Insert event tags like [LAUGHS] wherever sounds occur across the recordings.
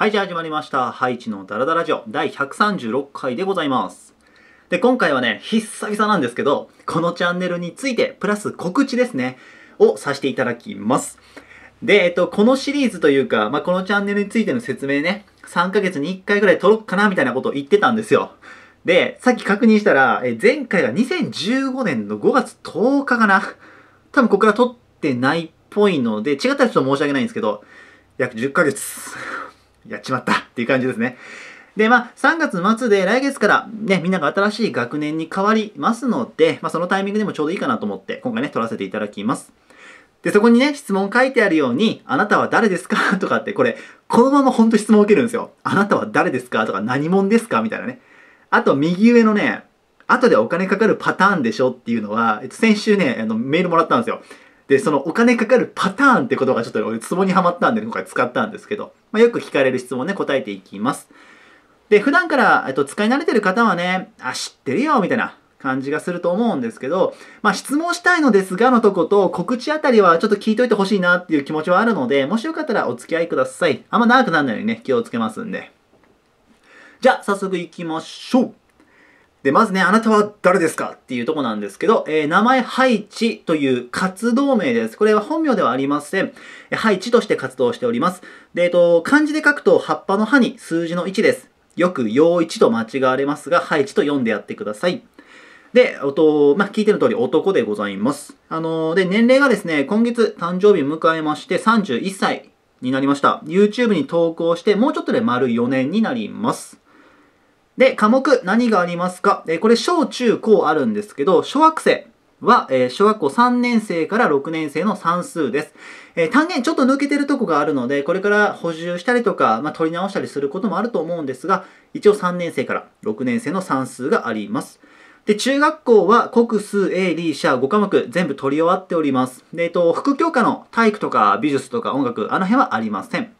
はい、じゃあ始まりました。ハイチのダラダラジオ第136回でございます。で、今回はね、久々なんですけど、このチャンネルについて、プラス告知ですね、をさせていただきます。で、えっと、このシリーズというか、まあ、このチャンネルについての説明ね、3ヶ月に1回ぐらい撮ろっかな、みたいなことを言ってたんですよ。で、さっき確認したら、え前回が2015年の5月10日かな。多分ここから撮ってないっぽいので、違ったらちょっと申し訳ないんですけど、約10ヶ月。やっちまったっていう感じですね。で、まあ、3月末で来月からね、みんなが新しい学年に変わりますので、まあ、そのタイミングでもちょうどいいかなと思って、今回ね、撮らせていただきます。で、そこにね、質問書いてあるように、あなたは誰ですか [LAUGHS] とかって、これ、このままほんと質問を受けるんですよ。あなたは誰ですかとか、何者ですかみたいなね。あと、右上のね、後でお金かかるパターンでしょっていうのは、先週ね、あのメールもらったんですよ。でそのお金かかるパターンってことがちょっと俺ツボにはまったんで今回使ったんですけど、まあ、よく聞かれる質問ね答えていきますで普段からえっと使い慣れてる方はねあ知ってるよみたいな感じがすると思うんですけど、まあ、質問したいのですがのとこと告知あたりはちょっと聞いといてほしいなっていう気持ちはあるのでもしよかったらお付き合いくださいあんま長くならないようにね気をつけますんでじゃあ早速いきましょうで、まずね、あなたは誰ですかっていうとこなんですけど、えー、名前、ハイチという活動名です。これは本名ではありません。ハイチとして活動しております。で、えっと、漢字で書くと、葉っぱの葉に数字の1です。よく、陽一と間違われますが、ハイチと読んでやってください。で、おと、まあ、聞いてる通り男でございます。あのー、で、年齢がですね、今月誕生日迎えまして31歳になりました。YouTube に投稿して、もうちょっとで丸4年になります。で、科目、何がありますかえこれ、小中高あるんですけど、小学生は、えー、小学校3年生から6年生の算数です。えー、単元ちょっと抜けてるとこがあるので、これから補充したりとか、まあ、取り直したりすることもあると思うんですが、一応3年生から6年生の算数があります。で、中学校は国数 A、理社5科目全部取り終わっております。で、えっと、副教科の体育とか美術とか音楽、あの辺はありません。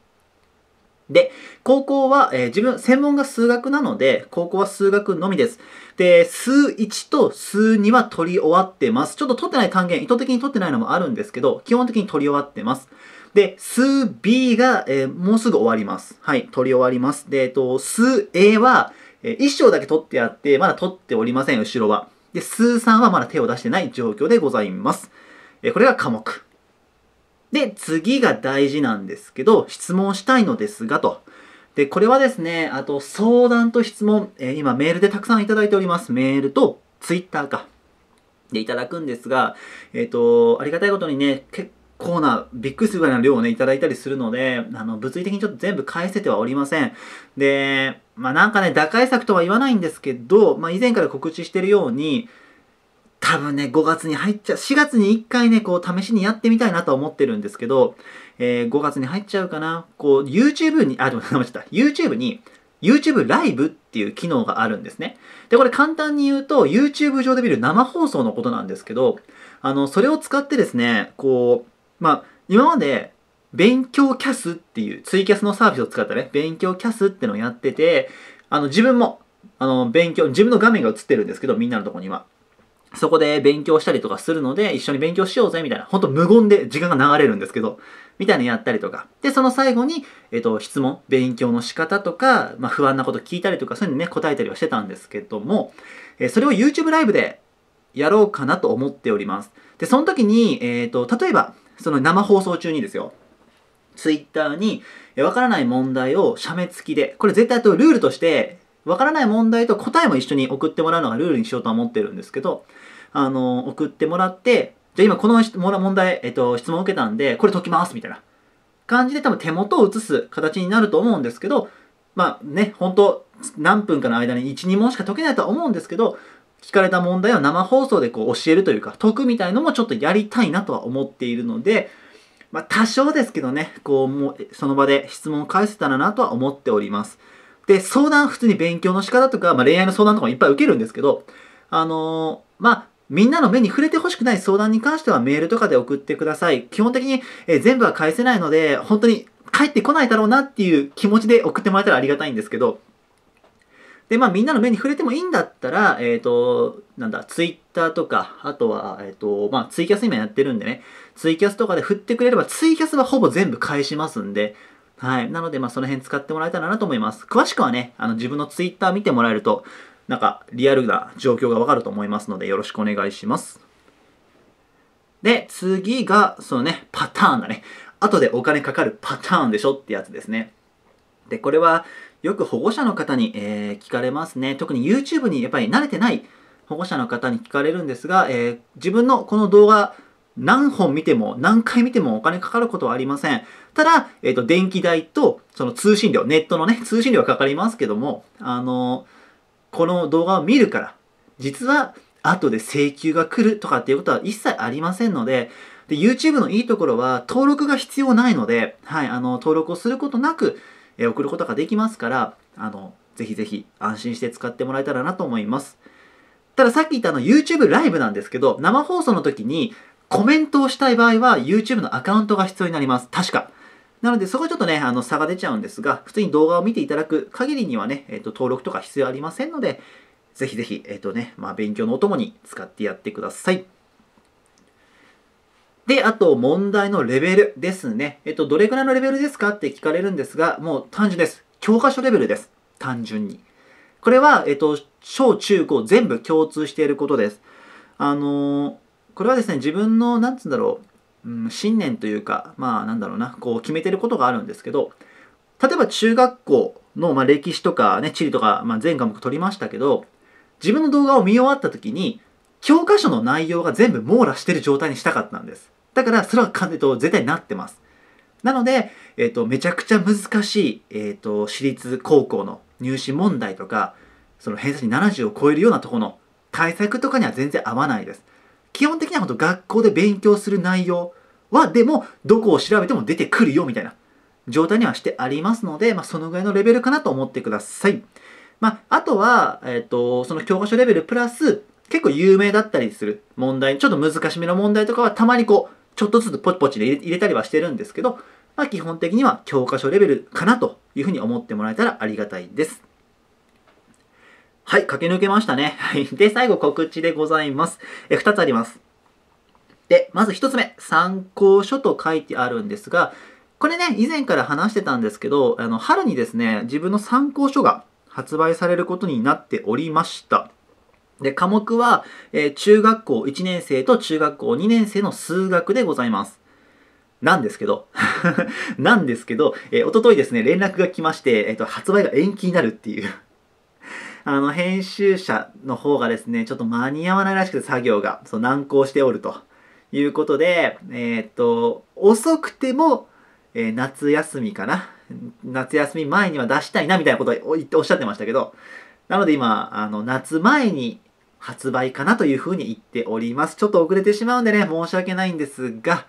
で、高校は、えー、自分、専門が数学なので、高校は数学のみです。で、数1と数2は取り終わってます。ちょっと取ってない単元、意図的に取ってないのもあるんですけど、基本的に取り終わってます。で、数 B が、えー、もうすぐ終わります。はい、取り終わります。で、えっと、数 A は、えー、1章だけ取ってあって、まだ取っておりません、後ろは。で、数3はまだ手を出してない状況でございます。えー、これが科目。で、次が大事なんですけど、質問したいのですが、と。で、これはですね、あと相談と質問、えー、今メールでたくさんいただいております。メールとツイッターか。で、いただくんですが、えっ、ー、と、ありがたいことにね、結構な、びっくりするぐらいの量をね、いただいたりするので、あの、物理的にちょっと全部返せてはおりません。で、まあなんかね、打開策とは言わないんですけど、まあ以前から告知してるように、多分ね、5月に入っちゃう、4月に1回ね、こう試しにやってみたいなと思ってるんですけど、えー、5月に入っちゃうかな。こう、YouTube に、あ、でも、間違った。YouTube に、YouTube ライブっていう機能があるんですね。で、これ簡単に言うと、YouTube 上で見る生放送のことなんですけど、あの、それを使ってですね、こう、まあ、今まで、勉強キャスっていう、ツイキャスのサービスを使ったね、勉強キャスってのをやってて、あの、自分も、あの、勉強、自分の画面が映ってるんですけど、みんなのとこには。そこで勉強したりとかするので、一緒に勉強しようぜ、みたいな。ほんと無言で時間が流れるんですけど、みたいなやったりとか。で、その最後に、えっ、ー、と、質問、勉強の仕方とか、まあ、不安なこと聞いたりとか、そういうのね、答えたりはしてたんですけども、えー、それを YouTube ライブでやろうかなと思っております。で、その時に、えっ、ー、と、例えば、その生放送中にですよ、Twitter に、わからない問題を写メ付きで、これ絶対あとルールとして、わからない問題と答えも一緒に送ってもらうのがルールにしようとは思ってるんですけど、あの、送ってもらって、じゃあ今この問題、えっと、質問を受けたんで、これ解きますみたいな感じで多分手元を移す形になると思うんですけど、まあね、本当何分かの間に1、2問しか解けないとは思うんですけど、聞かれた問題を生放送でこう教えるというか、解くみたいのもちょっとやりたいなとは思っているので、まあ多少ですけどね、こうもうその場で質問を返せたらなとは思っております。で、相談、普通に勉強の仕方とか、まあ、恋愛の相談とかもいっぱい受けるんですけど、あのー、まあ、みんなの目に触れてほしくない相談に関してはメールとかで送ってください。基本的に、え全部は返せないので、本当に帰ってこないだろうなっていう気持ちで送ってもらえたらありがたいんですけど、で、まあみんなの目に触れてもいいんだったら、えっ、ー、と、なんだ、ツイッターとか、あとは、えっ、ー、と、まあツイキャス今やってるんでね、ツイキャスとかで振ってくれれば、ツイキャスはほぼ全部返しますんで、はい。なので、まあ、その辺使ってもらえたらなと思います。詳しくはね、あの、自分の twitter 見てもらえると、なんか、リアルな状況がわかると思いますので、よろしくお願いします。で、次が、そのね、パターンだね。後でお金かかるパターンでしょってやつですね。で、これは、よく保護者の方に、えー、聞かれますね。特に YouTube にやっぱり慣れてない保護者の方に聞かれるんですが、えー、自分のこの動画、何本見ても何回見てもお金かかることはありません。ただ、えっ、ー、と、電気代とその通信料、ネットのね、通信料はかかりますけども、あのー、この動画を見るから、実は後で請求が来るとかっていうことは一切ありませんので、で YouTube のいいところは登録が必要ないので、はい、あの、登録をすることなく、えー、送ることができますから、あの、ぜひぜひ安心して使ってもらえたらなと思います。たださっき言ったあの YouTube ライブなんですけど、生放送の時にコメントをしたい場合は YouTube のアカウントが必要になります。確か。なので、そこはちょっとね、あの、差が出ちゃうんですが、普通に動画を見ていただく限りにはね、えっ、ー、と、登録とか必要ありませんので、ぜひぜひ、えっ、ー、とね、まあ、勉強のお供に使ってやってください。で、あと、問題のレベルですね。えっ、ー、と、どれくらいのレベルですかって聞かれるんですが、もう単純です。教科書レベルです。単純に。これは、えっと、小中高全部共通していることです。あのこれはですね自分の何て言うんだろう、うん、信念というかまあなんだろうなこう決めてることがあるんですけど例えば中学校の、まあ、歴史とかね地理とか、まあ、全科目取りましたけど自分の動画を見終わった時に教科書の内容が全部網羅してる状態にしたかったんですだからそれは、えっと、絶対になってますなので、えっと、めちゃくちゃ難しい、えっと、私立高校の入試問題とかその偏差値70を超えるようなところの対策とかには全然合わないです基本的には本当学校で勉強する内容はでもどこを調べても出てくるよみたいな状態にはしてありますので、まあ、そのぐらいのレベルかなと思ってください。まあ、あとは、えっ、ー、と、その教科書レベルプラス、結構有名だったりする問題、ちょっと難しめの問題とかはたまにこう、ちょっとずつポチポチで入れたりはしてるんですけど、まあ、基本的には教科書レベルかなというふうに思ってもらえたらありがたいです。はい、駆け抜けましたね。はい。で、最後告知でございます。え、二つあります。で、まず一つ目、参考書と書いてあるんですが、これね、以前から話してたんですけど、あの、春にですね、自分の参考書が発売されることになっておりました。で、科目は、えー、中学校1年生と中学校2年生の数学でございます。なんですけど [LAUGHS] なんですけど、えー、おとといですね、連絡が来まして、えっ、ー、と、発売が延期になるっていうあの、編集者の方がですね、ちょっと間に合わないらしくて作業が、そう、難航しておるということで、えー、っと、遅くても、えー、夏休みかな。夏休み前には出したいな、みたいなことを言っておっしゃってましたけど、なので今、あの、夏前に発売かなというふうに言っております。ちょっと遅れてしまうんでね、申し訳ないんですが、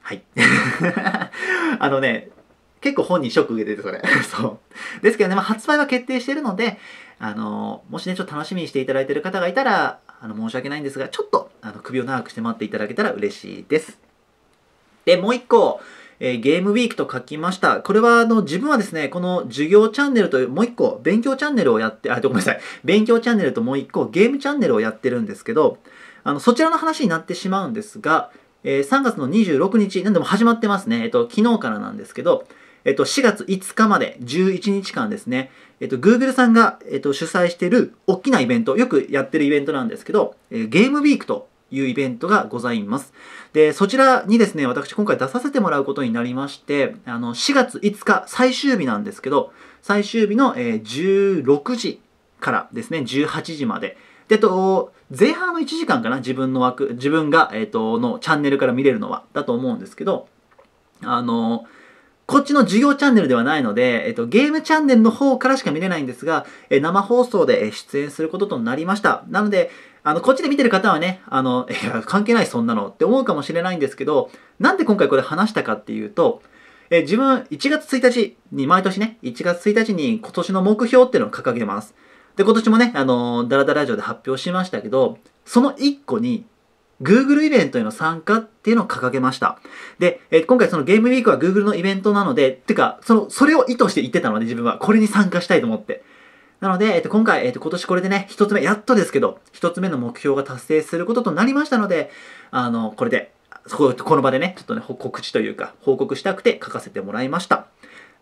はい。[LAUGHS] あのね、結構本人ショック受けてて、それ。[LAUGHS] そう。ですけどね、まあ、発売は決定してるので、あの、もしね、ちょっと楽しみにしていただいてる方がいたら、あの、申し訳ないんですが、ちょっと、あの、首を長くして待っていただけたら嬉しいです。で、もう一個、えー、ゲームウィークと書きました。これは、あの、自分はですね、この授業チャンネルという、もう一個、勉強チャンネルをやって、あ、ごめんなさい。勉強チャンネルともう一個、ゲームチャンネルをやってるんですけど、あの、そちらの話になってしまうんですが、えー、3月の26日、なんでも始まってますね。えっと、昨日からなんですけど、えっと、4月5日まで11日間ですね、えっと、Google さんが、えっと、主催している大きなイベント、よくやってるイベントなんですけど、えゲームウィークというイベントがございます。で、そちらにですね、私今回出させてもらうことになりまして、あの、4月5日最終日なんですけど、最終日の、え16時からですね、18時まで。で、と、前半の1時間かな、自分の枠、自分が、えっ、と、のチャンネルから見れるのは、だと思うんですけど、あのーこっちの授業チャンネルではないので、えっと、ゲームチャンネルの方からしか見れないんですが、え生放送で出演することとなりました。なので、あの、こっちで見てる方はね、あの、[LAUGHS] いや、関係ないそんなのって思うかもしれないんですけど、なんで今回これ話したかっていうと、え自分1月1日に、毎年ね、1月1日に今年の目標っていうのを掲げます。で、今年もね、あのダラダラジオで発表しましたけど、その1個に、Google イベントへの参加っていうのを掲げました。で、えー、今回そのゲームウィークは Google のイベントなので、てか、その、それを意図して言ってたので、自分はこれに参加したいと思って。なので、えっと、今回、えっと、今年これでね、一つ目、やっとですけど、一つ目の目標が達成することとなりましたので、あの、これで、ここの場でね、ちょっとね、告知というか、報告したくて書かせてもらいました。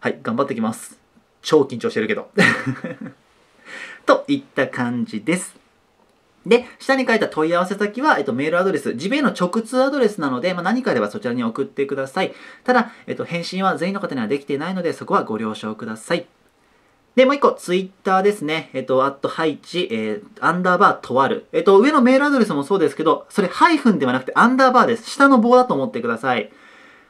はい、頑張ってきます。超緊張してるけど。[LAUGHS] といった感じです。で、下に書いた問い合わせ先は、えっと、メールアドレス、ジ名の直通アドレスなので、まあ、何かあればそちらに送ってください。ただ、えっと、返信は全員の方にはできていないので、そこはご了承ください。で、もう一個、ツイッターですね。えっと、アットハイチ、えー、アンダーバーとある。えっと、上のメールアドレスもそうですけど、それハイフンではなくてアンダーバーです。下の棒だと思ってください。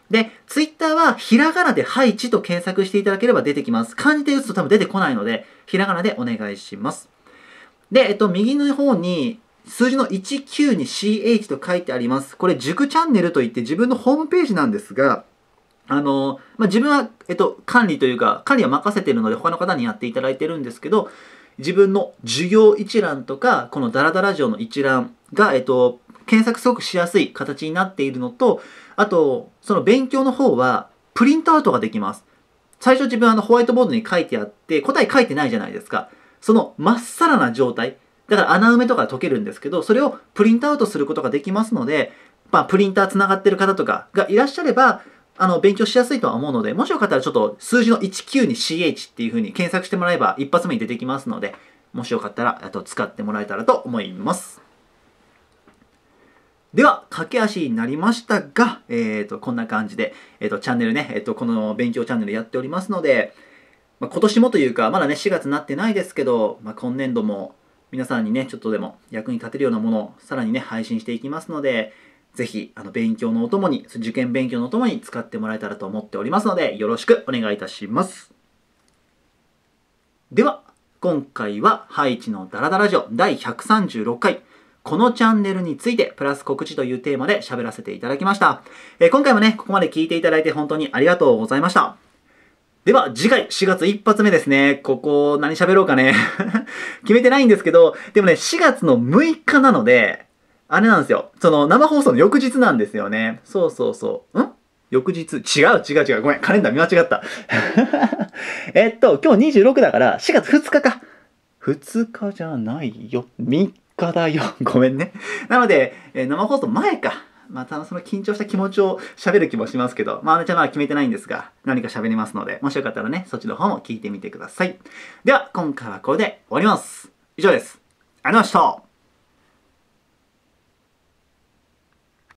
で、ツイッターはひらがなでハイチと検索していただければ出てきます。漢字で打つと多分出てこないので、ひらがなでお願いします。で、えっと、右の方に、数字の19に CH と書いてあります。これ、塾チャンネルといって自分のホームページなんですが、あの、まあ、自分は、えっと、管理というか、管理は任せてるので、他の方にやっていただいてるんですけど、自分の授業一覧とか、このダラダラジオの一覧が、えっと、検索すごくしやすい形になっているのと、あと、その勉強の方は、プリントアウトができます。最初自分あのホワイトボードに書いてあって、答え書いてないじゃないですか。そのまっさらな状態、だから穴埋めとか溶けるんですけど、それをプリントアウトすることができますので、まあ、プリンターつながってる方とかがいらっしゃれば、あの、勉強しやすいとは思うので、もしよかったらちょっと数字の19に CH っていう風に検索してもらえば一発目に出てきますので、もしよかったら、あと使ってもらえたらと思います。では、駆け足になりましたが、えっ、ー、と、こんな感じで、えっ、ー、と、チャンネルね、えっ、ー、と、この勉強チャンネルやっておりますので、まあ、今年もというか、まだね、4月になってないですけど、まあ、今年度も皆さんにね、ちょっとでも役に立てるようなものをさらにね、配信していきますので、ぜひ、あの、勉強のお供に、受験勉強のお供に使ってもらえたらと思っておりますので、よろしくお願いいたします。では、今回は、ハイチのダラダラジオ第136回、このチャンネルについてプラス告知というテーマで喋らせていただきました。えー、今回もね、ここまで聞いていただいて本当にありがとうございました。では、次回、4月一発目ですね。ここ、何喋ろうかね。[LAUGHS] 決めてないんですけど、でもね、4月の6日なので、あれなんですよ。その、生放送の翌日なんですよね。そうそうそう。ん翌日、違う違う違う。ごめん、カレンダー見間違った。[LAUGHS] えっと、今日26だから、4月2日か。2日じゃないよ。3日だよ。ごめんね。なので、えー、生放送前か。またその緊張した気持ちを喋る気もしますけど、まあ、あれじゃまは決めてないんですが、何か喋りますので、もしよかったらね、そっちの方も聞いてみてください。では、今回はこれで終わります。以上です。ありがとうございました。